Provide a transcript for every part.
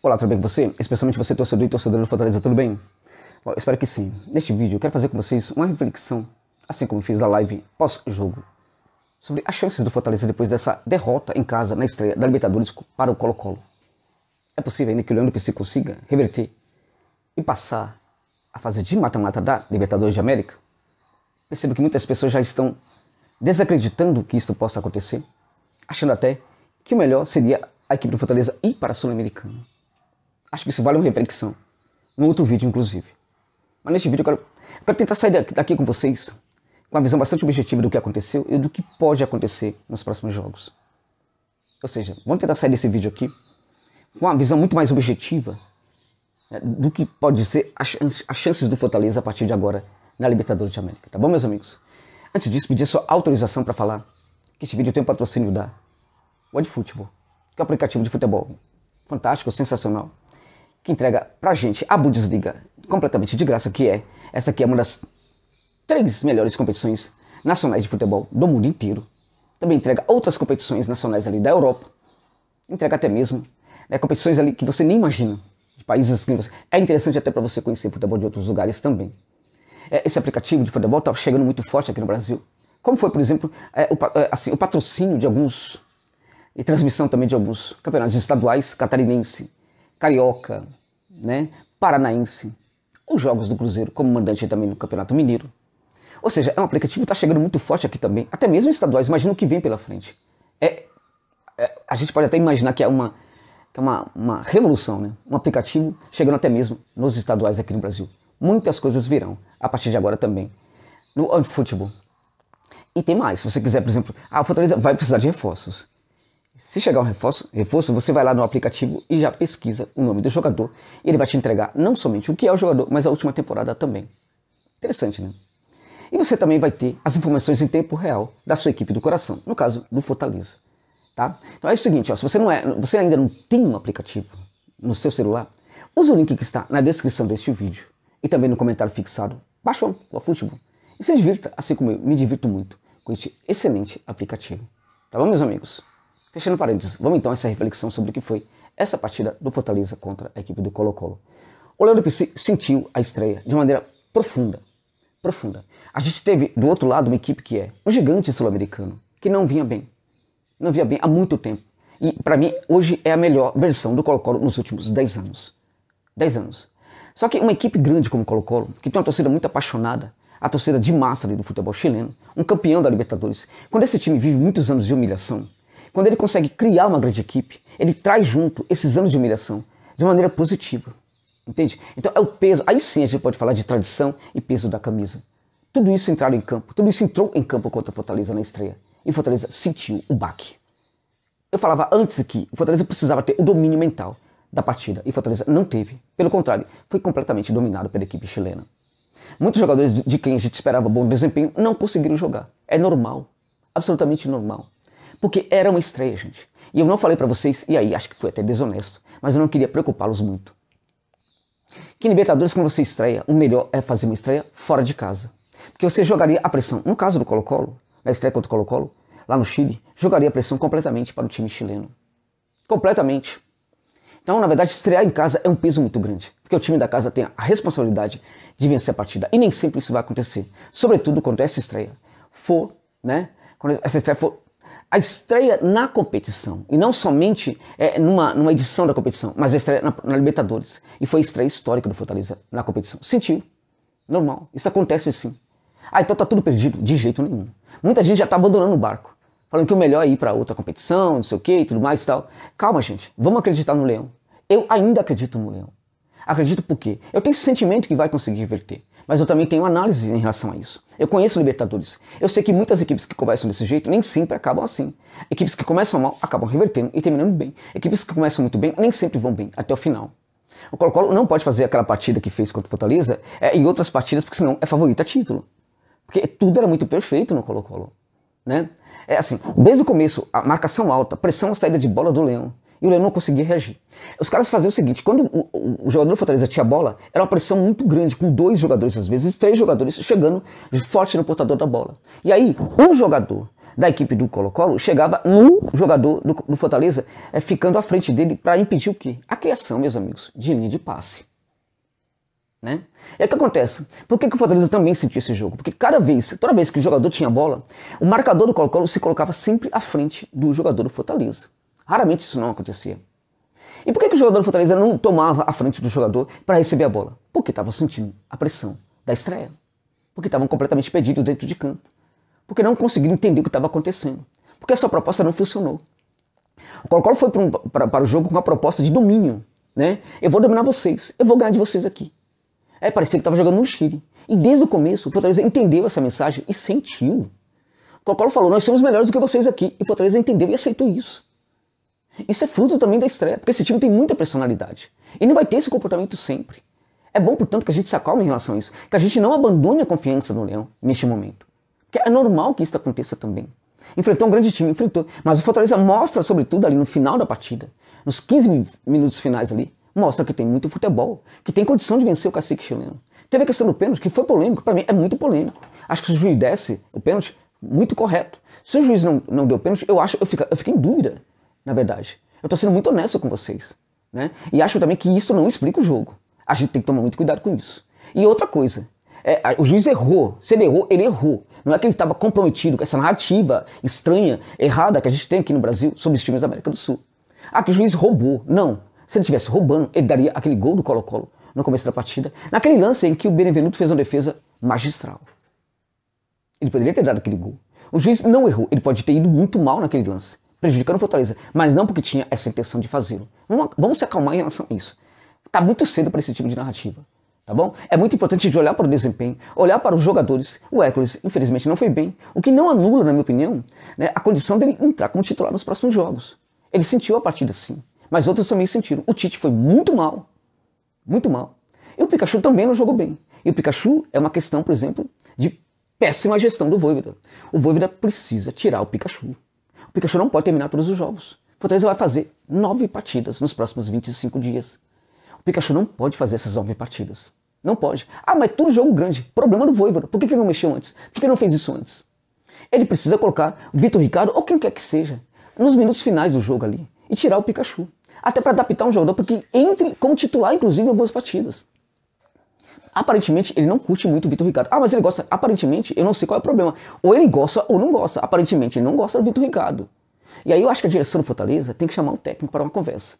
Olá, tudo bem com você? Especialmente você, torcedor e torcedora do Fortaleza, tudo bem? Bom, espero que sim. Neste vídeo eu quero fazer com vocês uma reflexão, assim como fiz na live pós-jogo, sobre as chances do Fortaleza depois dessa derrota em casa na estreia da Libertadores para o Colo-Colo. É possível ainda que o Leandro PC consiga reverter e passar a fase de mata-mata da Libertadores de América? Percebo que muitas pessoas já estão desacreditando que isso possa acontecer, achando até que o melhor seria a equipe do Fortaleza ir para a Sul-Americana. Acho que isso vale uma reflexão. Num outro vídeo, inclusive. Mas neste vídeo eu quero, eu quero tentar sair daqui com vocês com uma visão bastante objetiva do que aconteceu e do que pode acontecer nos próximos jogos. Ou seja, vamos tentar sair desse vídeo aqui com uma visão muito mais objetiva né, do que pode ser as, as chances do Fortaleza a partir de agora na Libertadores de América, tá bom, meus amigos? Antes disso, pedir sua autorização para falar que este vídeo tem um patrocínio da One Futebol, que é um aplicativo de futebol fantástico, sensacional, que entrega pra gente a Bundesliga completamente de graça, que é essa aqui é uma das três melhores competições nacionais de futebol do mundo inteiro. Também entrega outras competições nacionais ali da Europa, entrega até mesmo né, competições ali que você nem imagina, de países que você... é interessante até para você conhecer futebol de outros lugares também. É, esse aplicativo de futebol está chegando muito forte aqui no Brasil. Como foi, por exemplo, é, o, é, assim, o patrocínio de alguns e transmissão também de alguns campeonatos estaduais catarinenses carioca, né, paranaense, os jogos do Cruzeiro como mandante também no Campeonato Mineiro. Ou seja, é um aplicativo que está chegando muito forte aqui também, até mesmo estaduais, imagina o que vem pela frente. É, é, a gente pode até imaginar que é uma, que é uma, uma revolução, né? um aplicativo chegando até mesmo nos estaduais aqui no Brasil. Muitas coisas virão a partir de agora também no futebol. E tem mais, se você quiser, por exemplo, a Fortaleza vai precisar de reforços. Se chegar um reforço, reforço, você vai lá no aplicativo e já pesquisa o nome do jogador. e ele vai te entregar não somente o que é o jogador, mas a última temporada também. Interessante, né? E você também vai ter as informações em tempo real da sua equipe do coração, no caso do Fortaleza. Tá? Então é o seguinte, ó, se você, não é, você ainda não tem um aplicativo no seu celular, use o link que está na descrição deste vídeo e também no comentário fixado. Baixa um, o Futebol. E se divirta, assim como eu me divirto muito com este excelente aplicativo. Tá bom, meus amigos? Fechando parênteses, vamos então a essa reflexão sobre o que foi essa partida do Fortaleza contra a equipe do Colo-Colo. O Leandro Pici sentiu a estreia de maneira profunda, profunda. A gente teve do outro lado uma equipe que é um gigante sul-americano, que não vinha bem, não vinha bem há muito tempo. E para mim, hoje é a melhor versão do Colo-Colo nos últimos 10 anos. 10 anos. Só que uma equipe grande como o Colo-Colo, que tem uma torcida muito apaixonada, a torcida de massa do futebol chileno, um campeão da Libertadores, quando esse time vive muitos anos de humilhação, quando ele consegue criar uma grande equipe, ele traz junto esses anos de humilhação de maneira positiva. Entende? Então é o peso. Aí sim a gente pode falar de tradição e peso da camisa. Tudo isso entraram em campo, tudo isso entrou em campo contra o Fortaleza na estreia. E o Fortaleza sentiu o baque. Eu falava antes que o Fortaleza precisava ter o domínio mental da partida e o Fortaleza não teve. Pelo contrário, foi completamente dominado pela equipe chilena. Muitos jogadores de quem a gente esperava bom desempenho não conseguiram jogar. É normal, absolutamente normal. Porque era uma estreia, gente. E eu não falei para vocês, e aí acho que foi até desonesto, mas eu não queria preocupá-los muito. Que Libertadores, quando você estreia, o melhor é fazer uma estreia fora de casa. Porque você jogaria a pressão, no caso do Colo-Colo, na estreia contra o Colo-Colo, lá no Chile, jogaria a pressão completamente para o time chileno. Completamente. Então, na verdade, estrear em casa é um peso muito grande, porque o time da casa tem a responsabilidade de vencer a partida. E nem sempre isso vai acontecer. Sobretudo quando essa estreia for, né? Quando essa estreia for a estreia na competição, e não somente é, numa, numa edição da competição, mas a estreia na, na, Libertadores. E foi a estreia histórica do Fortaleza na competição. Sentiu. Normal. Isso acontece sim. Ah, então tá tudo perdido? De jeito nenhum. Muita gente já tá abandonando o barco, falando que o melhor é ir para outra competição, não sei o que, tudo mais e tal. Calma, gente. Vamos acreditar no Leão. Eu ainda acredito no Leão. Acredito por quê? Eu tenho esse sentimento que vai conseguir reverter mas eu também tenho análise em relação a isso. Eu conheço Libertadores. Eu sei que muitas equipes que começam desse jeito nem sempre acabam assim. Equipes que começam mal acabam revertendo e terminando bem. Equipes que começam muito bem nem sempre vão bem até o final. O Colo-Colo não pode fazer aquela partida que fez contra o Fortaleza é, em outras partidas, porque senão é favorito a título. Porque tudo era muito perfeito no Colo-Colo. Né? É assim, desde o começo, a marcação alta, pressão na saída de bola do Leão, e o Leão não conseguia reagir. Os caras faziam o seguinte: quando o, o, o jogador do Fortaleza tinha a bola, era uma pressão muito grande, com dois jogadores, às vezes três jogadores, chegando forte no portador da bola. E aí, um jogador da equipe do Colo-Colo chegava no jogador do, do Fortaleza é, ficando à frente dele para impedir o quê? A criação, meus amigos, de linha de passe. Né? E aí o que acontece? Por que, que o Fortaleza também sentiu esse jogo? Porque cada vez, toda vez que o jogador tinha bola, o marcador do Colo-Colo se colocava sempre à frente do jogador do Fortaleza. Raramente isso não acontecia. E por que, que o jogador do Fortaleza não tomava a frente do jogador para receber a bola? Porque estavam sentindo a pressão da estreia. Porque estavam completamente perdidos dentro de campo. Porque não conseguiram entender o que estava acontecendo. Porque a sua proposta não funcionou. O Colo-Colo foi para, um, o jogo com uma proposta de domínio. Né? Eu vou dominar vocês, eu vou ganhar de vocês aqui. É, parecia que estava jogando no Chile. E desde o começo, o Fortaleza entendeu essa mensagem e sentiu. O Colo-Colo falou: Nós somos melhores do que vocês aqui. E o Fortaleza entendeu e aceitou isso. Isso é fruto também da estreia, porque esse time tem muita personalidade. E não vai ter esse comportamento sempre. É bom, portanto, que a gente se acalme em relação a isso, que a gente não abandone a confiança no Leão neste momento. Porque é normal que isso aconteça também. Enfrentou um grande time, enfrentou. Mas o Fortaleza mostra, sobretudo, ali no final da partida, nos 15 minutos finais ali, mostra que tem muito futebol, que tem condição de vencer o cacique chileno. Teve a questão do pênalti, que foi polêmico, para mim é muito polêmico. Acho que se o juiz desse o pênalti, muito correto. Se o juiz não, não deu pênalti, eu acho, eu fico, eu fico em dúvida na verdade. Eu tô sendo muito honesto com vocês, né? E acho também que isso não explica o jogo. A gente tem que tomar muito cuidado com isso. E outra coisa, é, o juiz errou. Se ele errou, ele errou. Não é que ele estava comprometido com essa narrativa estranha, errada que a gente tem aqui no Brasil sobre os times da América do Sul. Ah, que o juiz roubou. Não. Se ele tivesse roubando, ele daria aquele gol do Colo-Colo no começo da partida, naquele lance em que o Benevenuto fez uma defesa magistral. Ele poderia ter dado aquele gol. O juiz não errou, ele pode ter ido muito mal naquele lance prejudicando Fortaleza, mas não porque tinha essa intenção de fazê-lo. Vamos, vamos se acalmar em relação a isso. Está muito cedo para esse tipo de narrativa. Tá bom? É muito importante de olhar para o desempenho, olhar para os jogadores. O Hércules, infelizmente, não foi bem, o que não anula, na minha opinião, né, a condição dele entrar como titular nos próximos jogos. Ele sentiu a partida sim, mas outros também sentiram. O Tite foi muito mal, muito mal. E o Pikachu também não jogou bem. E o Pikachu é uma questão, por exemplo, de péssima gestão do Voivoda. O Voivoda precisa tirar o Pikachu. O Pikachu não pode terminar todos os jogos. O Fortaleza vai fazer nove partidas nos próximos 25 dias. O Pikachu não pode fazer essas nove partidas. Não pode. Ah, mas tudo jogo grande. Problema do Voivoda. Por que ele não mexeu antes? Por que ele não fez isso antes? Ele precisa colocar o Vitor Ricardo ou quem quer que seja nos minutos finais do jogo ali e tirar o Pikachu. Até para adaptar um jogador para que entre como titular, inclusive, em algumas partidas. Aparentemente, ele não curte muito o Vitor Ricardo. Ah, mas ele gosta. Aparentemente, eu não sei qual é o problema. Ou ele gosta ou não gosta. Aparentemente, ele não gosta do Vitor Ricardo. E aí eu acho que a direção do Fortaleza tem que chamar o técnico para uma conversa.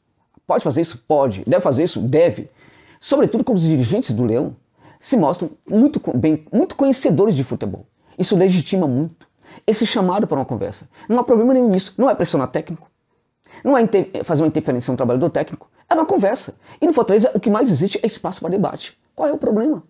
Pode fazer isso? Pode. Deve fazer isso? Deve. Sobretudo quando os dirigentes do Leão se mostram muito bem, muito conhecedores de futebol. Isso legitima muito esse chamado para uma conversa. Não há problema nenhum nisso. Não é pressionar técnico. Não é fazer uma interferência no trabalho do técnico. É uma conversa. E no Fortaleza, o que mais existe é espaço para debate. Qual é o problema?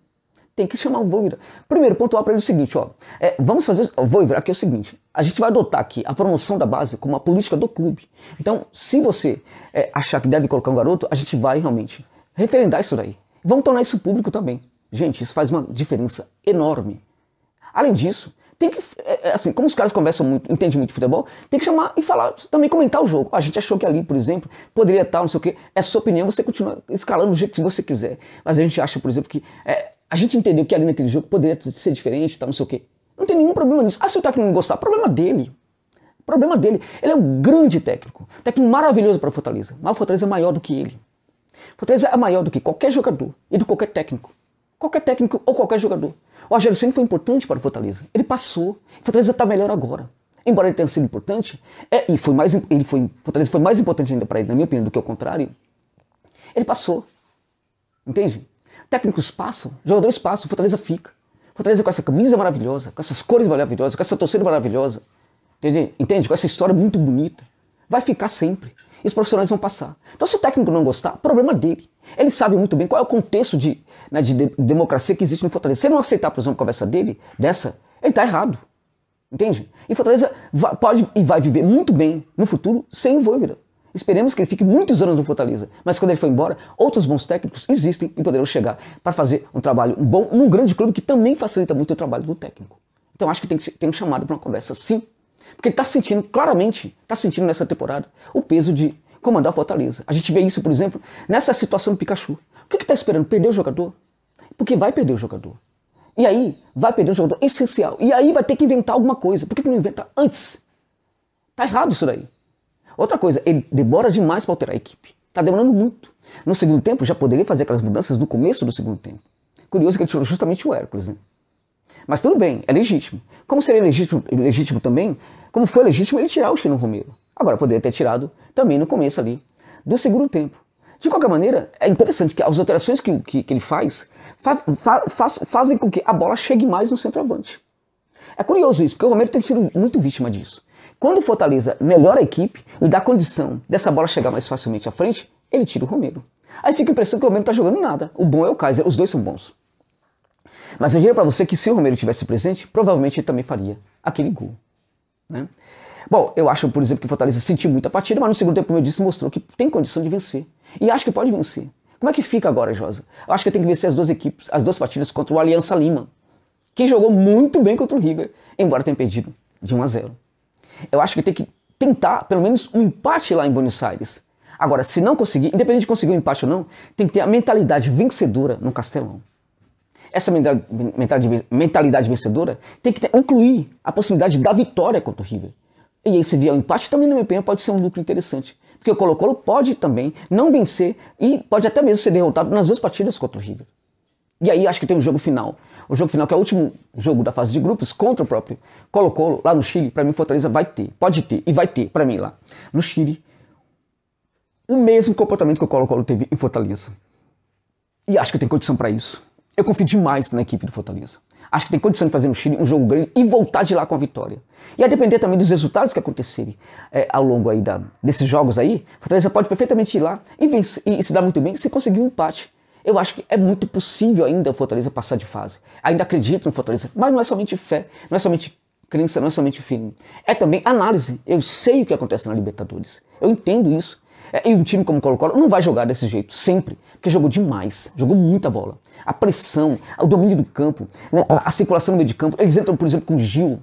Tem que chamar o Voivra. Primeiro, pontuar para ele o seguinte, ó. É, vamos fazer... Voivra, aqui é o seguinte. A gente vai adotar aqui a promoção da base como uma política do clube. Então, se você é, achar que deve colocar um garoto, a gente vai realmente referendar isso daí. Vamos tornar isso público também. Gente, isso faz uma diferença enorme. Além disso, tem que, é, é, assim, como os caras conversam muito, entendem muito de futebol, tem que chamar e falar, também comentar o jogo. A gente achou que ali, por exemplo, poderia estar, não sei o quê. É sua opinião, você continua escalando do jeito que você quiser. Mas a gente acha, por exemplo, que é, a gente entendeu que ali naquele jogo poderia ser diferente, tal, não sei o quê. Não tem nenhum problema nisso. Ah, se o técnico não gostar, problema dele. Problema dele. Ele é um grande técnico. Técnico maravilhoso para o Fortaleza. Mas o Fortaleza é maior do que ele. Fortaleza é maior do que qualquer jogador e do qualquer técnico. Qualquer técnico ou qualquer jogador. O Argelcino foi importante para o Fortaleza. Ele passou. O Fortaleza está melhor agora. Embora ele tenha sido importante, é, e foi mais, ele foi, Fortaleza foi mais importante ainda para ele, na minha opinião, do que o contrário. Ele passou. Entende? Técnicos passam, jogadores passam, Fortaleza fica. Fortaleza com essa camisa maravilhosa, com essas cores maravilhosas, com essa torcida maravilhosa. Entende? Entende? Com essa história muito bonita. Vai ficar sempre. E os profissionais vão passar. Então, se o técnico não gostar, problema dele. Ele sabe muito bem qual é o contexto de, né, de democracia que existe no Fortaleza. Se ele não aceitar, por exemplo, a conversa dele, dessa, ele está errado. Entende? E Fortaleza vai, pode e vai viver muito bem no futuro sem o Voivoda. Esperemos que ele fique muitos anos no Fortaleza. Mas quando ele for embora, outros bons técnicos existem e poderão chegar para fazer um trabalho bom num grande clube que também facilita muito o trabalho do técnico. Então acho que tem, que, tem um chamado para uma conversa sim. Porque ele está sentindo, claramente, está sentindo nessa temporada o peso de comandar o Fortaleza. A gente vê isso, por exemplo, nessa situação do Pikachu que está esperando? Perder o jogador? Porque vai perder o jogador. E aí, vai perder o jogador essencial. E aí vai ter que inventar alguma coisa. Por que, que não inventa antes? Tá errado isso daí. Outra coisa, ele demora demais para alterar a equipe. Tá demorando muito. No segundo tempo, já poderia fazer aquelas mudanças no começo do segundo tempo. Curioso que ele tirou justamente o Hércules, né? Mas tudo bem, é legítimo. Como seria legítimo, legítimo também, como foi legítimo ele tirar o Chino Romero. Agora, poderia ter tirado também no começo ali do segundo tempo. De qualquer maneira, é interessante que as alterações que, que, que ele faz, fa, fa, fazem com que a bola chegue mais no centroavante. É curioso isso, porque o Romero tem sido muito vítima disso. Quando o Fortaleza melhora a equipe e dá condição dessa bola chegar mais facilmente à frente, ele tira o Romero. Aí fica a impressão que o Romero não está jogando nada. O bom é o Kaiser, os dois são bons. Mas eu diria para você que se o Romero tivesse presente, provavelmente ele também faria aquele gol. Né? Bom, eu acho, por exemplo, que o Fortaleza sentiu muita partida, mas no segundo tempo, como eu disse, mostrou que tem condição de vencer. E acho que pode vencer. Como é que fica agora, Josa? Eu acho que eu tenho que vencer as duas equipes, as duas partidas contra o Aliança Lima, que jogou muito bem contra o River, embora tenha perdido de 1 a 0. Eu acho que tem que tentar pelo menos um empate lá em Buenos Aires. Agora, se não conseguir, independente de conseguir um empate ou não, tem que ter a mentalidade vencedora no Castelão. Essa mentalidade vencedora tem que ter, incluir a possibilidade da vitória contra o River. E aí, se vier um empate, também, não me opinião, pode ser um lucro interessante porque o Colo-Colo pode também não vencer e pode até mesmo ser derrotado nas duas partidas contra o River. E aí acho que tem um jogo final. O jogo final, que é o último jogo da fase de grupos, contra o próprio Colo-Colo, lá no Chile, para mim Fortaleza vai ter, pode ter e vai ter, para mim lá no Chile, o mesmo comportamento que o Colo-Colo teve em Fortaleza. E acho que tem condição para isso. Eu confio demais na equipe do Fortaleza. Acho que tem condição de fazer no Chile um jogo grande e voltar de lá com a vitória. E a depender também dos resultados que acontecerem é, ao longo aí da, desses jogos aí, Fortaleza pode perfeitamente ir lá e, vencer, e, se dar muito bem se conseguir um empate. Eu acho que é muito possível ainda o Fortaleza passar de fase. Ainda acredito no Fortaleza, mas não é somente fé, não é somente crença, não é somente feeling. É também análise. Eu sei o que acontece na Libertadores. Eu entendo isso. É, e um time como o Colo-Colo não vai jogar desse jeito, sempre, porque jogou demais, jogou muita bola. A pressão, o domínio do campo, né, a, circulação no meio de campo. Eles entram, por exemplo, com o Gil,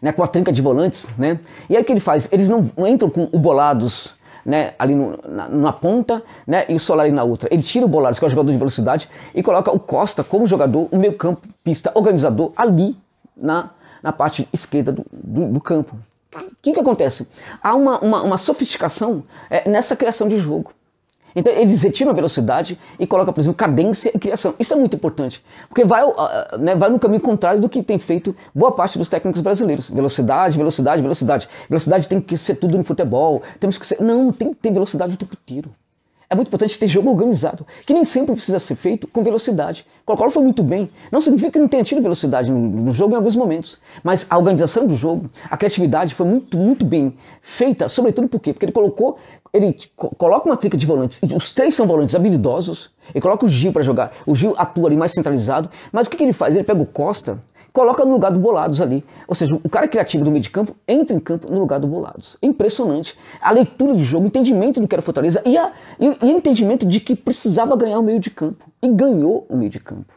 né, com a tranca de volantes, né? E aí o que ele faz? Eles não entram com o Bolados né, ali no, na, ponta, né, e o Solari na outra. Ele tira o Bolados, que é o jogador de velocidade, e coloca o Costa como jogador, o meio campo, pista, organizador, ali na, na parte esquerda do, do, do campo. O que, que acontece? Há uma, uma, uma sofisticação é, nessa criação de jogo. Então eles retiram a velocidade e colocam, por exemplo, cadência e criação. Isso é muito importante, porque vai, ah, né, vai no caminho contrário do que tem feito boa parte dos técnicos brasileiros. Velocidade, velocidade, velocidade. Velocidade tem que ser tudo no futebol. Temos que ser... Não, tem que ter velocidade o tempo inteiro. É muito importante ter jogo organizado, que nem sempre precisa ser feito com velocidade. Qualquer foi muito bem. Não significa que não tenha tido velocidade no, no, jogo em alguns momentos, mas a organização do jogo, a criatividade foi muito, muito bem feita, sobretudo por quê? Porque ele colocou, ele coloca uma trica de volantes, os três são volantes habilidosos, ele coloca o Gil para jogar. O Gil atua ali mais centralizado, mas o que, que ele faz? Ele pega o Costa, coloca no lugar do Bolados ali. Ou seja, o cara criativo do meio de campo entra em campo no lugar do Bolados. impressionante. A leitura de jogo, o entendimento do que era Fortaleza e, a, e, e o entendimento de que precisava ganhar o meio de campo. E ganhou o meio de campo.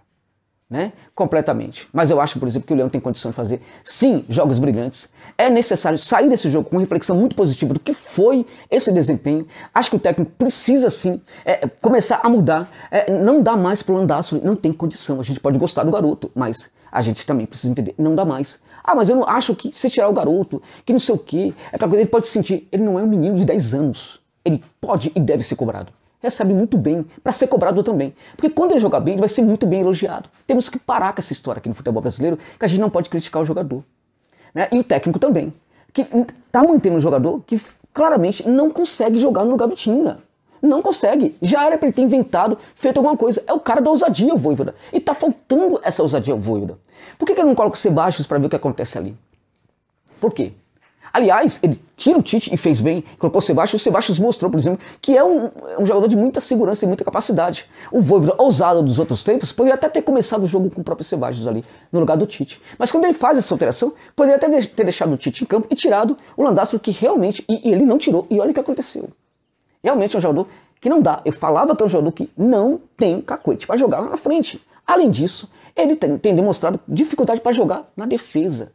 Né? Completamente. Mas eu acho, por exemplo, que o Leão tem condição de fazer, sim, jogos brilhantes. É necessário sair desse jogo com uma reflexão muito positiva do que foi esse desempenho. Acho que o técnico precisa, sim, é, começar a mudar. É, não dá mais pro Landaço, não tem condição. A gente pode gostar do garoto, mas a gente também precisa entender. Não dá mais. Ah, mas eu não acho que se tirar o garoto, que não sei o quê, é aquela coisa, ele pode sentir. Ele não é um menino de 10 anos. Ele pode e deve ser cobrado. Recebe muito bem para ser cobrado também. Porque quando ele jogar bem, ele vai ser muito bem elogiado. Temos que parar com essa história aqui no futebol brasileiro, que a gente não pode criticar o jogador. Né? E o técnico também. Que tá mantendo um jogador que claramente não consegue jogar no lugar do Tinga. Não consegue. Já era para ele ter inventado, feito alguma coisa. É o cara da ousadia, o Voivoda. E tá faltando essa ousadia o Voivoda. Por que, que ele não coloca o Sebastião para ver o que acontece ali? Por quê? Aliás, ele tira o Tite e fez bem, colocou o Sebastião. O Sebastião mostrou, por exemplo, que é um, é um, jogador de muita segurança e muita capacidade. O Voivoda, ousado dos outros tempos, poderia até ter começado o jogo com o próprio Sebastião ali, no lugar do Tite. Mas quando ele faz essa alteração, poderia até ter deixado o Tite em campo e tirado o Landastro, que realmente, e, e ele não tirou, e olha o que aconteceu. Realmente é um jogador que não dá. Eu falava que é um jogador que não tem cacuete para jogar lá na frente. Além disso, ele tem, tem demonstrado dificuldade para jogar na defesa.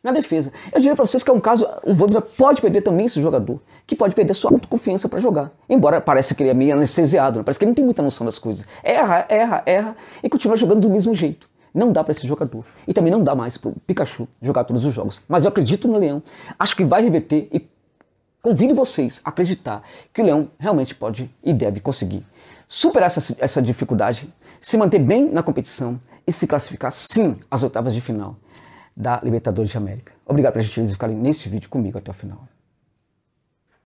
Na defesa. Eu diria para vocês que é um caso, o Voivoda pode perder também esse jogador, que pode perder sua autoconfiança para jogar. Embora pareça que ele é meio anestesiado, né? parece que ele não tem muita noção das coisas. Erra, erra, erra e continua jogando do mesmo jeito. Não dá para esse jogador. E também não dá mais para o Pikachu jogar todos os jogos. Mas eu acredito no Leão. Acho que vai reverter e Convido vocês a acreditar que o leão realmente pode e deve conseguir superar essa, essa dificuldade, se manter bem na competição e se classificar sim às oitavas de final da Libertadores de América. Obrigado por assistir e ficarem nesse vídeo comigo até o final.